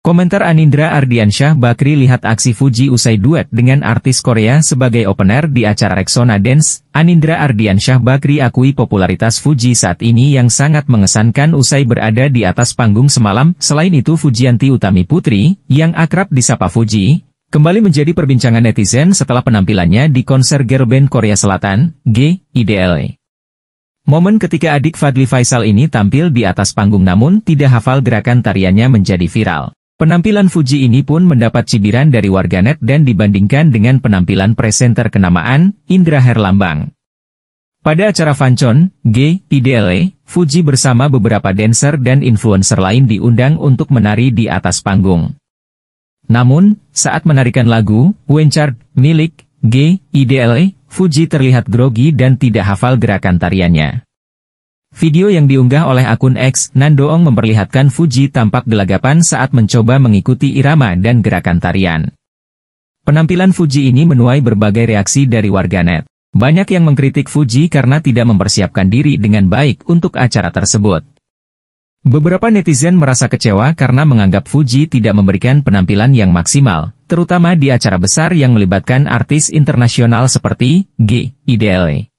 Komentar Anindra Ardiansyah Bakri lihat aksi Fuji usai duet dengan artis Korea sebagai opener di acara Rexona Dance, Anindra Ardiansyah Bakri akui popularitas Fuji saat ini yang sangat mengesankan usai berada di atas panggung semalam. Selain itu Fujianti Utami Putri, yang akrab disapa Fuji, kembali menjadi perbincangan netizen setelah penampilannya di konser band Korea Selatan, G, e. Momen ketika adik Fadli Faisal ini tampil di atas panggung namun tidak hafal gerakan tariannya menjadi viral. Penampilan Fuji ini pun mendapat cibiran dari warganet dan dibandingkan dengan penampilan presenter kenamaan, Indra Herlambang. Pada acara fancon, G, IDLE, Fuji bersama beberapa dancer dan influencer lain diundang untuk menari di atas panggung. Namun, saat menarikan lagu, Wenchard, milik, G, IDLE, Fuji terlihat grogi dan tidak hafal gerakan tariannya. Video yang diunggah oleh akun X, Nandoong memperlihatkan Fuji tampak gelagapan saat mencoba mengikuti irama dan gerakan tarian. Penampilan Fuji ini menuai berbagai reaksi dari warganet. Banyak yang mengkritik Fuji karena tidak mempersiapkan diri dengan baik untuk acara tersebut. Beberapa netizen merasa kecewa karena menganggap Fuji tidak memberikan penampilan yang maksimal, terutama di acara besar yang melibatkan artis internasional seperti G, IDLE.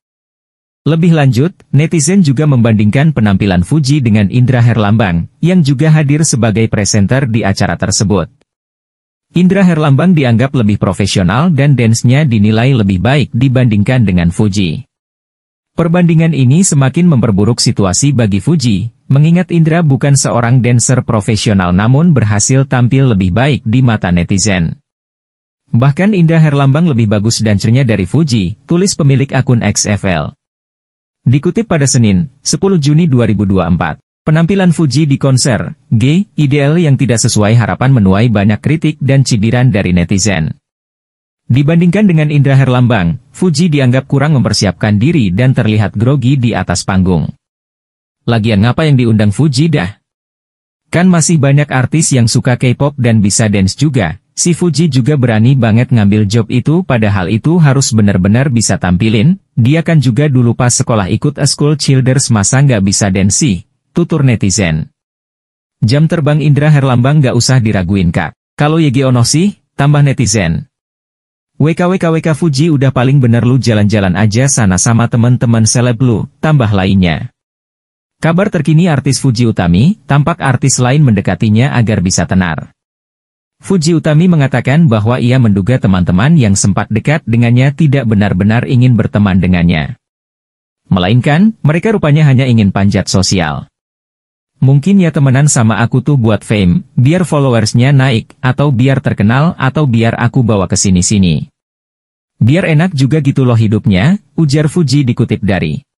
Lebih lanjut, netizen juga membandingkan penampilan Fuji dengan Indra Herlambang, yang juga hadir sebagai presenter di acara tersebut. Indra Herlambang dianggap lebih profesional dan dance-nya dinilai lebih baik dibandingkan dengan Fuji. Perbandingan ini semakin memperburuk situasi bagi Fuji, mengingat Indra bukan seorang dancer profesional namun berhasil tampil lebih baik di mata netizen. Bahkan Indra Herlambang lebih bagus dancernya dari Fuji, tulis pemilik akun XFL. Dikutip pada Senin, 10 Juni 2024, penampilan Fuji di konser G Ideal yang tidak sesuai harapan menuai banyak kritik dan cibiran dari netizen. Dibandingkan dengan Indra Herlambang, Fuji dianggap kurang mempersiapkan diri dan terlihat grogi di atas panggung. Lagian ngapa yang diundang Fuji dah? Kan masih banyak artis yang suka K-pop dan bisa dance juga, Si Fuji juga berani banget ngambil job itu padahal itu harus benar-benar bisa tampilin, dia kan juga dulu pas sekolah ikut A School Childers masa nggak bisa densi, tutur netizen. Jam terbang Indra Herlambang nggak usah diraguin kak, kalau Yegi Ono sih, tambah netizen. WKWKWK Fuji udah paling bener lu jalan-jalan aja sana sama temen-temen seleb lu, tambah lainnya. Kabar terkini artis Fuji Utami, tampak artis lain mendekatinya agar bisa tenar. Fuji Utami mengatakan bahwa ia menduga teman-teman yang sempat dekat dengannya tidak benar-benar ingin berteman dengannya. Melainkan, mereka rupanya hanya ingin panjat sosial. Mungkin ya temenan sama aku tuh buat fame, biar followersnya naik, atau biar terkenal, atau biar aku bawa ke sini-sini. Biar enak juga gitu loh hidupnya, ujar Fuji dikutip dari.